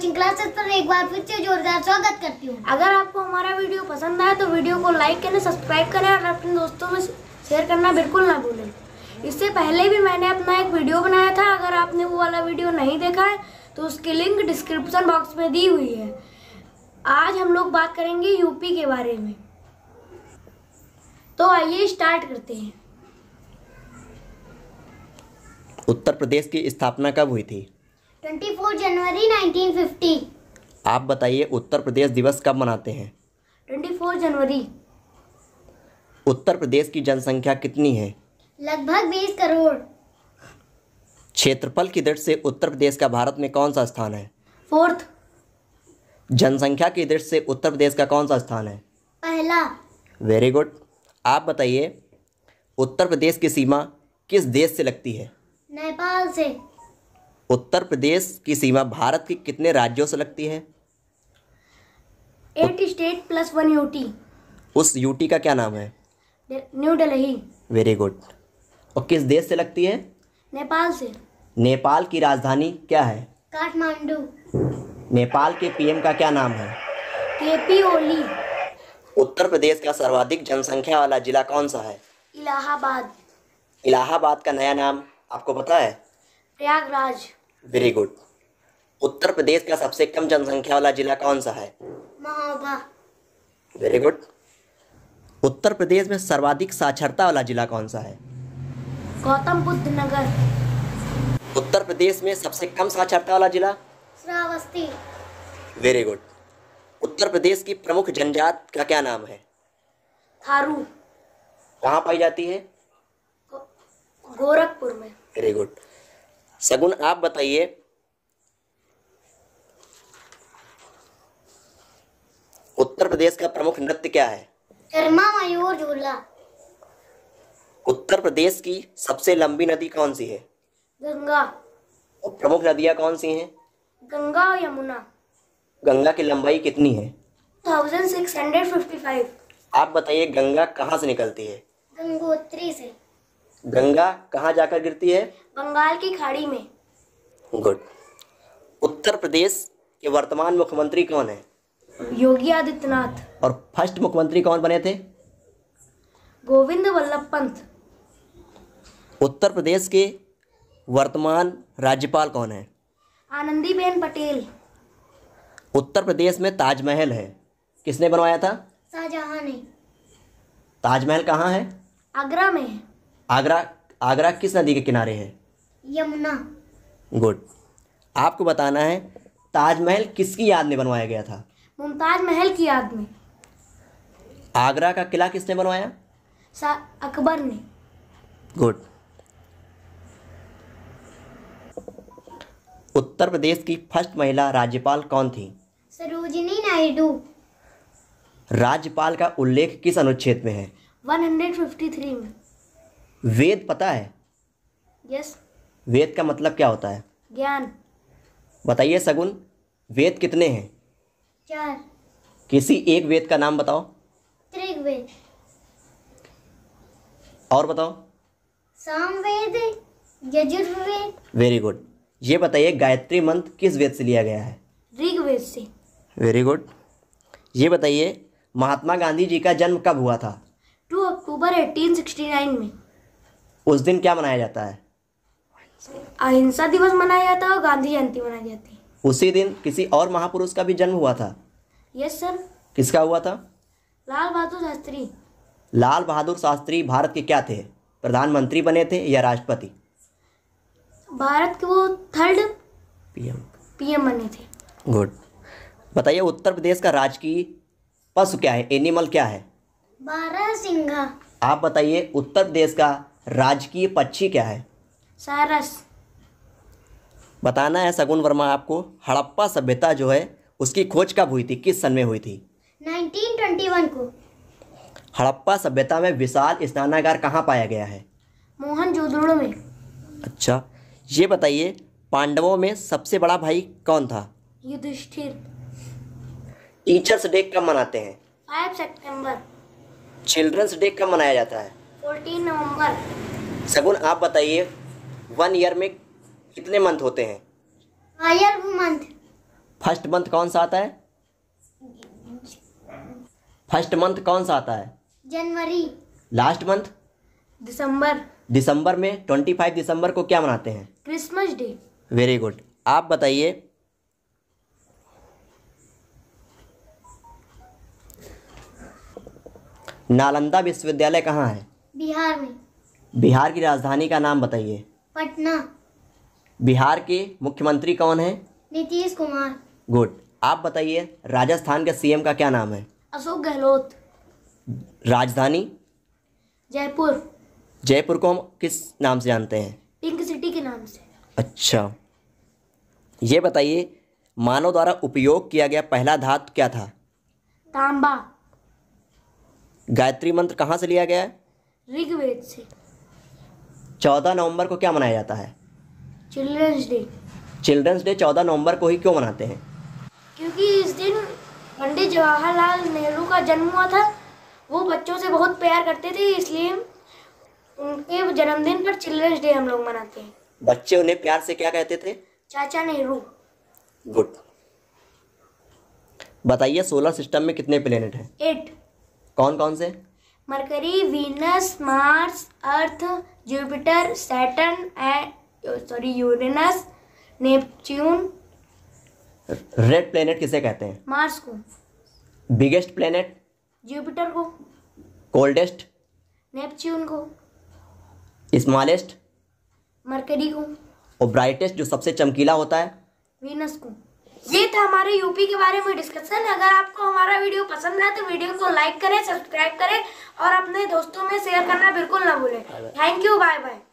coaching classes पर एक बार फिर से जोरदार स्वागत करती हूँ अगर आपको हमारा वीडियो पसंद आए तो वीडियो को लाइक करें सब्सक्राइब करें और अपने दोस्तों में शेयर करना बिल्कुल ना भूलें इससे पहले भी मैंने अपना एक वीडियो बनाया था अगर आपने वो वाला वीडियो नहीं देखा है तो उसकी लिंक डिस्क्रिप्शन बॉक्स में दी हुई है आज हम लोग बात करेंगे यूपी के बारे में तो आइए स्टार्ट करते हैं उत्तर प्रदेश की स्थापना कब हुई थी 24 जनवरी 1950 आप बताइए उत्तर प्रदेश दिवस कब मनाते हैं 24 जनवरी उत्तर प्रदेश की जनसंख्या कितनी है लगभग 20 करोड़ क्षेत्रफल की दृष्टि से उत्तर प्रदेश का भारत में कौन सा स्थान है फोर्थ जनसंख्या की दृष्टि से उत्तर प्रदेश का कौन सा स्थान है पहला वेरी गुड आप बताइए उत्तर प्रदेश की सीमा किस देश से लगती है नेपाल से उत्तर प्रदेश की सीमा भारत के कितने राज्यों से लगती है eight state plus one UT उस यूटी का क्या नाम है न्यू दिल्ली वेरी गुड और किस देश से लगती है नेपाल से नेपाल की राजधानी क्या है काठमांडू नेपाल के पीएम का क्या नाम है केपी ओली उत्तर प्रदेश का सर्वाधिक जनसंख्या वाला जिला कौन सा है इलाहाबाद इलाहाबाद का नया नाम आपको पता है प्रयागराज वेरी गुड उत्तर प्रदेश का सबसे कम जनसंख्या वाला जिला कौन सा है वेरी गुड उत्तर प्रदेश में सर्वाधिक साक्षरता वाला जिला कौन सा है गौतम बुद्ध नगर उत्तर प्रदेश में सबसे कम साक्षरता वाला जिला श्रावस्ती वेरी गुड उत्तर प्रदेश की प्रमुख जनजात का क्या नाम है थारू कहाँ पाई जाती है गोरखपुर में वेरी गुड सगुन आप बताइए उत्तर प्रदेश का प्रमुख नृत्य क्या है मयूर झूला उत्तर प्रदेश की सबसे लंबी नदी कौन सी है गंगा और प्रमुख नदियाँ कौन सी हैं गंगा और यमुना गंगा की लंबाई कितनी है 1655 आप बताइए गंगा कहाँ से निकलती है गंगोत्री से गंगा कहाँ जाकर गिरती है बंगाल की खाड़ी में गुड उत्तर प्रदेश के वर्तमान मुख्यमंत्री कौन है योगी आदित्यनाथ और फर्स्ट मुख्यमंत्री कौन बने थे गोविंद वल्लभ पंत उत्तर प्रदेश के वर्तमान राज्यपाल कौन है आनंदीबेन पटेल उत्तर प्रदेश में ताजमहल है किसने बनवाया था शाहजहां ने ताजमहल कहाँ है आगरा में है आगरा आगरा किस नदी के किनारे है यमुना गुड आपको बताना है ताजमहल किसकी याद में बनवाया गया था मुमताज महल की याद में आगरा का किला किसने बनवाया अकबर ने गुड उत्तर प्रदेश की फर्स्ट महिला राज्यपाल कौन थी सरोजिनी नायडू राज्यपाल का उल्लेख किस अनुच्छेद में है 153 में वेद पता है यस वेद का मतलब क्या होता है ज्ञान बताइए सगुन वेद कितने हैं चार किसी एक वेद का नाम बताओ त्रिग्वेद और बताओ सामवेद यजुर्वेद वेरी गुड ये बताइए गायत्री मंत्र किस वेद से लिया गया है ऋग्वेद से वेरी गुड ये बताइए महात्मा गांधी जी का जन्म कब हुआ था two October eighteen sixty nine में उस दिन क्या मनाया जाता है अहिंसा दिवस मनाया जाता है और गांधी जयंती मनाई जाती है उसी दिन किसी और महापुरुष का भी जन्म हुआ था यस सर किसका हुआ था लाल बहादुर शास्त्री लाल बहादुर शास्त्री भारत के क्या थे प्रधानमंत्री बने थे या राष्ट्रपति भारत के वो थर्ड पीएम पीएम बने थे गुड बताइए उत्तर प्रदेश का राजकीय पशु क्या है एनिमल क्या है बारह सिंह आप बताइए उत्तर प्रदेश का राजकीय पक्षी क्या है सारस बताना है सगुन वर्मा आपको हड़प्पा सभ्यता जो है उसकी खोज कब हुई थी किस सन में हुई थी 1921 को हड़प्पा सभ्यता में विशाल स्नानागार कहाँ पाया गया है मोहन जोधड़ो में अच्छा ये बताइए पांडवों में सबसे बड़ा भाई कौन था युधिष्ठिर टीचर्स डे कब मनाते हैं फाइव सितंबर चिल्ड्रंस डे कब मनाया जाता है फोर्टीन नवंबर सगुन आप बताइए वन ईयर में कितने मंथ होते हैं हायर मंथ फर्स्ट मंथ कौन सा आता है फर्स्ट मंथ कौन सा आता है जनवरी लास्ट मंथ दिसंबर दिसंबर में ट्वेंटी फाइव दिसंबर को क्या मनाते हैं क्रिसमस डे वेरी गुड आप बताइए नालंदा विश्वविद्यालय कहाँ है बिहार में बिहार की राजधानी का नाम बताइए पटना बिहार के मुख्यमंत्री कौन है नीतीश कुमार गुड आप बताइए राजस्थान के सीएम का क्या नाम है अशोक गहलोत राजधानी जयपुर जयपुर को हम किस नाम से जानते हैं पिंक सिटी के नाम से अच्छा ये बताइए मानव द्वारा उपयोग किया गया पहला धातु क्या था तांबा गायत्री मंत्र कहाँ से लिया गया है ऋग्वेद से चौदह नवंबर को क्या मनाया जाता है चिल्ड्रंस डे चिल्ड्रंस डे चौदह नवंबर को ही क्यों मनाते हैं क्योंकि इस दिन पंडित जवाहरलाल नेहरू का जन्म हुआ था वो बच्चों से बहुत प्यार करते थे इसलिए उनके जन्मदिन पर चिल्ड्रंस डे हम लोग मनाते हैं बच्चे उन्हें प्यार से क्या कहते थे चाचा नेहरू गुड बताइए सोलर सिस्टम में कितने प्लेनेट हैं एट कौन कौन से Mercury Venus Mars Earth Jupiter Saturn and sorry Uranus Neptune red planet किसे कहते हैं मार्स को बिगेस्ट प्लेनेट जुपिटर को कोल्डेस्ट नेपच्यून को स्मॉलेस्ट मरकरी को और ब्राइटेस्ट जो सबसे चमकीला होता है वीनस को ये था हमारे यूपी के बारे में डिस्कशन अगर आपको हमारा वीडियो पसंद आया तो वीडियो को लाइक करें सब्सक्राइब करें और अपने दोस्तों में शेयर करना बिल्कुल ना भूलें थैंक यू बाय बाय